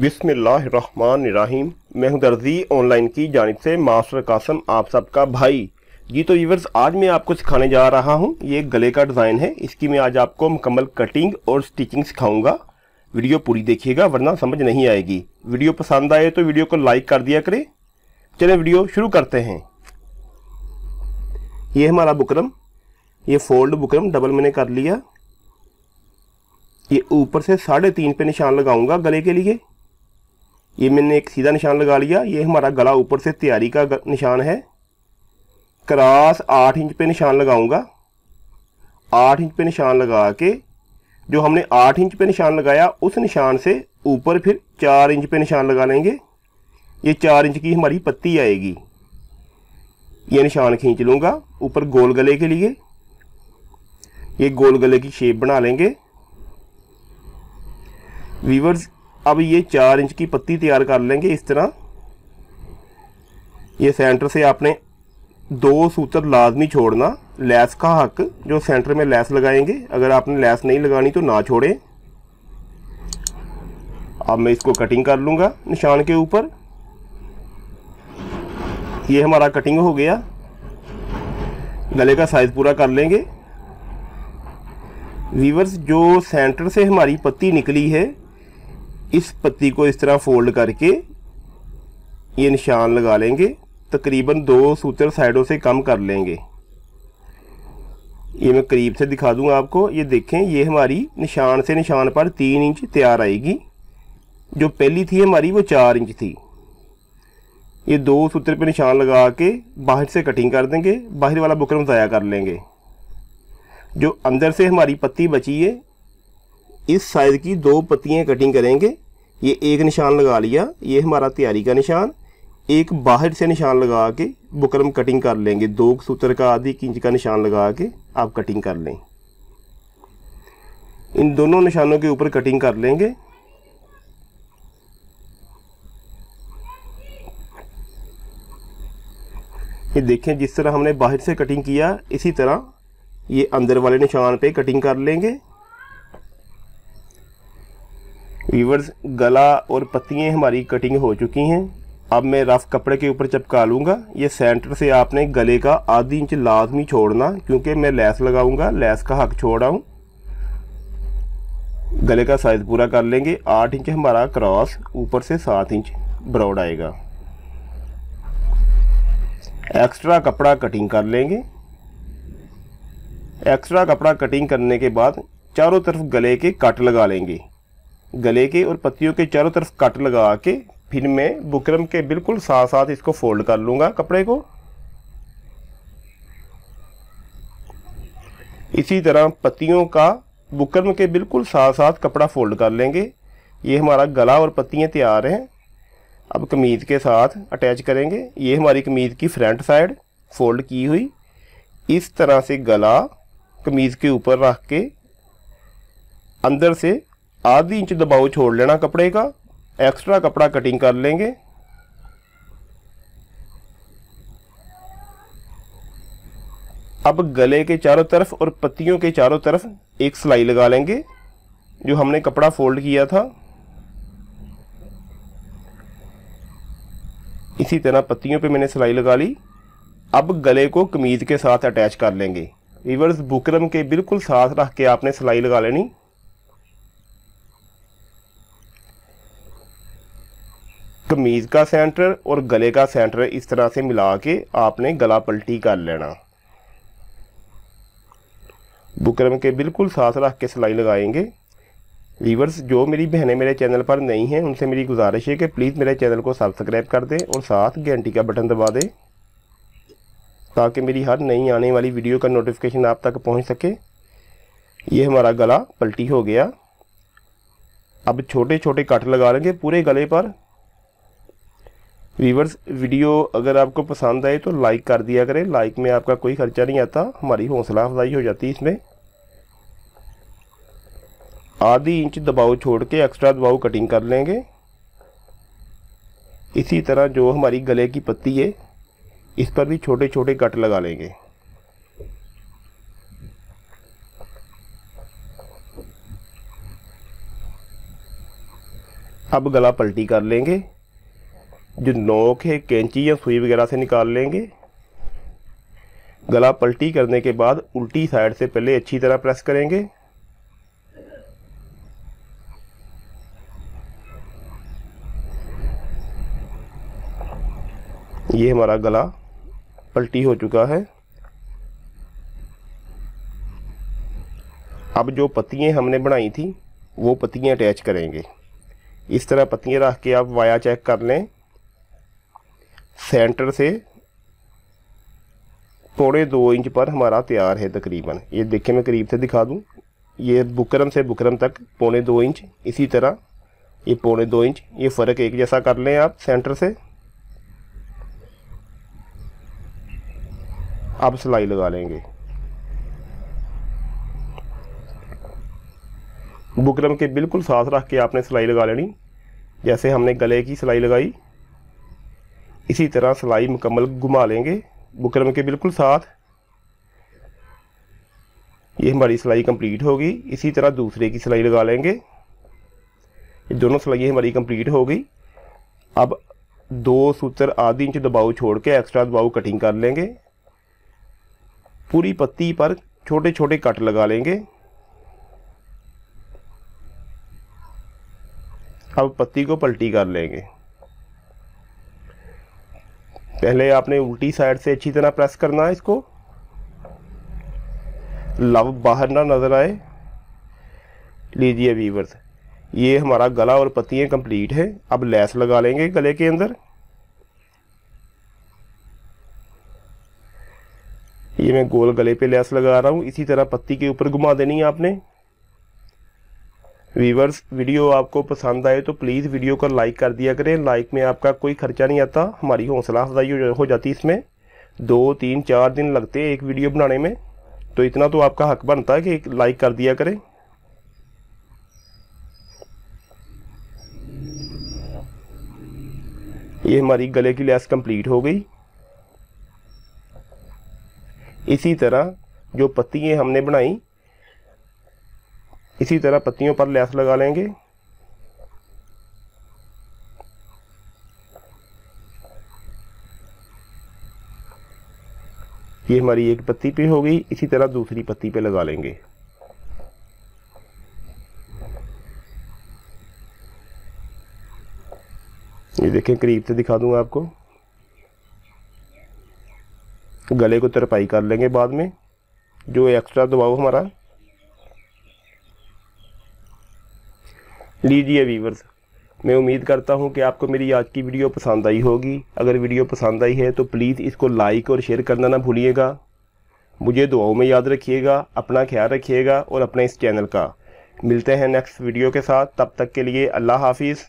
बिसमीम मैं हूं दर्जी ऑनलाइन की जानब से मास्टर कासम आप सबका भाई जी तो यूवर्स आज मैं आपको सिखाने जा रहा हूं ये गले का डिज़ाइन है इसकी मैं आज आपको मुकम्मल कटिंग और स्टिचिंग सिखाऊंगा वीडियो पूरी देखिएगा वरना समझ नहीं आएगी वीडियो पसंद आए तो वीडियो को लाइक कर दिया करें चले वीडियो शुरू करते हैं ये हमारा बुकरम ये फोल्ड बुकरम डबल मैंने कर लिया ये ऊपर से साढ़े तीन पे निशान लगाऊंगा गले के लिए ये मैंने एक सीधा निशान लगा लिया ये हमारा गला ऊपर से तैयारी का निशान है क्रास आठ इंच पे निशान लगाऊंगा आठ इंच पे निशान लगा के जो हमने आठ इंच पे निशान लगाया उस निशान से ऊपर फिर चार इंच पे निशान लगा लेंगे ये चार इंच की हमारी पत्ती आएगी ये निशान खींच लूँगा ऊपर गोल गले के लिए ये गोल गले की शेप बना लेंगे वीवर्स अब ये चार इंच की पत्ती तैयार कर लेंगे इस तरह ये सेंटर से आपने दो सूत्र लाजमी छोड़ना लैस का हक जो सेंटर में लैस लगाएंगे अगर आपने लैस नहीं लगानी तो ना छोड़ें अब मैं इसको कटिंग कर लूँगा निशान के ऊपर ये हमारा कटिंग हो गया गले का साइज़ पूरा कर लेंगे वीवर्स जो सेंटर से हमारी पत्ती निकली है इस पत्ती को इस तरह फोल्ड करके ये निशान लगा लेंगे तकरीबन दो सूत्र साइडों से कम कर लेंगे ये मैं करीब से दिखा दूंगा आपको ये देखें ये हमारी निशान से निशान पर तीन इंच तैयार आएगी जो पहली थी हमारी वो चार इंच थी ये दो सूत्र पे निशान लगा के बाहर से कटिंग कर देंगे बाहर वाला बुकरम ज़ाया कर लेंगे जो अंदर से हमारी पत्ती बची है इस साइज़ की दो पत्तियाँ कटिंग करेंगे ये एक निशान लगा लिया ये हमारा तैयारी का निशान एक बाहर से निशान लगा के बुकरम कटिंग कर लेंगे दो सूत्र का आधी इंच का निशान लगा के आप कटिंग कर लें इन दोनों निशानों के ऊपर कटिंग कर लेंगे ये देखें जिस तरह हमने बाहर से कटिंग किया इसी तरह ये अंदर वाले निशान पे कटिंग कर लेंगे वीवर्स गला और पत्तियाँ हमारी कटिंग हो चुकी हैं अब मैं रफ़ कपड़े के ऊपर चपका लूँगा ये सेंटर से आपने गले का आधी इंच लाजमी छोड़ना क्योंकि मैं लेस लगाऊँगा लैस का हक छोड़ रहा हूँ गले का साइज़ पूरा कर लेंगे आठ इंच हमारा क्रॉस ऊपर से सात इंच ब्रॉड आएगा एक्स्ट्रा कपड़ा कटिंग कर लेंगे एक्स्ट्रा कपड़ा कटिंग करने के बाद चारों तरफ गले के कट लगा लेंगे गले के और पत्तियों के चारों तरफ कट लगा के फिर मैं बुकरम के बिल्कुल साथ साथ इसको फोल्ड कर लूँगा कपड़े को इसी तरह पत्तियों का बुकरम के बिल्कुल साथ साथ कपड़ा फोल्ड कर लेंगे ये हमारा गला और पत्तियाँ तैयार हैं अब कमीज़ के साथ अटैच करेंगे ये हमारी कमीज़ की फ्रंट साइड फोल्ड की हुई इस तरह से गला कमीज़ के ऊपर रख के अंदर से आधी इंच दबाव छोड़ लेना कपड़े का एक्स्ट्रा कपड़ा कटिंग कर लेंगे अब गले के चारों तरफ और पत्तियों के चारों तरफ एक सिलाई लगा लेंगे जो हमने कपड़ा फोल्ड किया था इसी तरह पत्तियों पे मैंने सिलाई लगा ली अब गले को कमीज के साथ अटैच कर लेंगे रिवर्स बुकरम के बिल्कुल साथ रख के आपने सिलाई लगा लेनी कमीज़ का सेंटर और गले का सेंटर इस तरह से मिला के आपने गला पलटी कर लेना बुकरम के बिल्कुल साथ रख के सिलाई लगाएंगे वीवर्स जो मेरी बहनें मेरे चैनल पर नहीं हैं उनसे मेरी गुजारिश है कि प्लीज़ मेरे चैनल को सब्सक्राइब कर दें और साथ घंटी का बटन दबा दें ताकि मेरी हर नई आने वाली वीडियो का नोटिफिकेशन आप तक पहुंच सके ये हमारा गला पलटी हो गया अब छोटे छोटे कट लगा लेंगे पूरे गले पर वीवर्स वीडियो अगर आपको पसंद आए तो लाइक कर दिया करें लाइक में आपका कोई खर्चा नहीं आता हमारी हौसला अफजाई हो जाती है इसमें आधी इंच दबाव छोड़ के एक्स्ट्रा दबाव कटिंग कर लेंगे इसी तरह जो हमारी गले की पत्ती है इस पर भी छोटे छोटे कट लगा लेंगे अब गला पलटी कर लेंगे जो नोक है कैंची या सुई वगैरह से निकाल लेंगे गला पलटी करने के बाद उल्टी साइड से पहले अच्छी तरह प्रेस करेंगे ये हमारा गला पलटी हो चुका है अब जो पत्तियाँ हमने बनाई थी वो पत्तियाँ अटैच करेंगे इस तरह पत्तियाँ रख के आप वाया चेक कर लें सेंटर से पौने दो इंच पर हमारा तैयार है तकरीबन ये देखिए मैं करीब से दिखा दूँ ये बुकरम से बुकरम तक पौने दो इंच इसी तरह ये पौने दो इंच ये फ़र्क एक जैसा कर लें आप सेंटर से आप सिलाई लगा लेंगे बुकरम के बिल्कुल साथ रख के आपने सिलाई लगा लेनी जैसे हमने गले की सिलाई लगाई इसी तरह सिलाई मुकम्मल घुमा लेंगे बुकरम के बिल्कुल साथ ये हमारी सिलाई कंप्लीट होगी इसी तरह दूसरे की सिलाई लगा लेंगे ये दोनों सिलाई हमारी कंप्लीट हो गई अब दो सूत्र आधी इंच दबाव छोड़ के एक्स्ट्रा दबाव कटिंग कर लेंगे पूरी पत्ती पर छोटे छोटे कट लगा लेंगे अब पत्ती को पलटी कर लेंगे पहले आपने उल्टी साइड से अच्छी तरह प्रेस करना है इसको लव बाहर ना नज़र आए लीजिए वीवर्स ये हमारा गला और पत्तियाँ कंप्लीट है अब लैस लगा लेंगे गले के अंदर ये मैं गोल गले पे लैस लगा रहा हूँ इसी तरह पत्ती के ऊपर घुमा देनी है आपने वीवर्स वीडियो आपको पसंद आए तो प्लीज़ वीडियो को लाइक कर दिया करें लाइक में आपका कोई खर्चा नहीं आता हमारी हौसला अफजाई हो जाती इसमें दो तीन चार दिन लगते हैं एक वीडियो बनाने में तो इतना तो आपका हक बनता है कि लाइक कर दिया करें ये हमारी गले की लैस कंप्लीट हो गई इसी तरह जो पत्तियाँ हमने बनाई इसी तरह पत्तियों पर लैस लगा लेंगे ये हमारी एक पत्ती पे हो गई इसी तरह दूसरी पत्ती पे लगा लेंगे ये देखें करीब से दिखा दूंगा आपको गले को तरपाई कर लेंगे बाद में जो एक्स्ट्रा दबाव हमारा लीजिए वीवर्स मैं उम्मीद करता हूं कि आपको मेरी आज की वीडियो पसंद आई होगी अगर वीडियो पसंद आई है तो प्लीज़ इसको लाइक और शेयर करना ना भूलिएगा मुझे दुआओं में याद रखिएगा अपना ख्याल रखिएगा और अपने इस चैनल का मिलते हैं नेक्स्ट वीडियो के साथ तब तक के लिए अल्लाह हाफिज़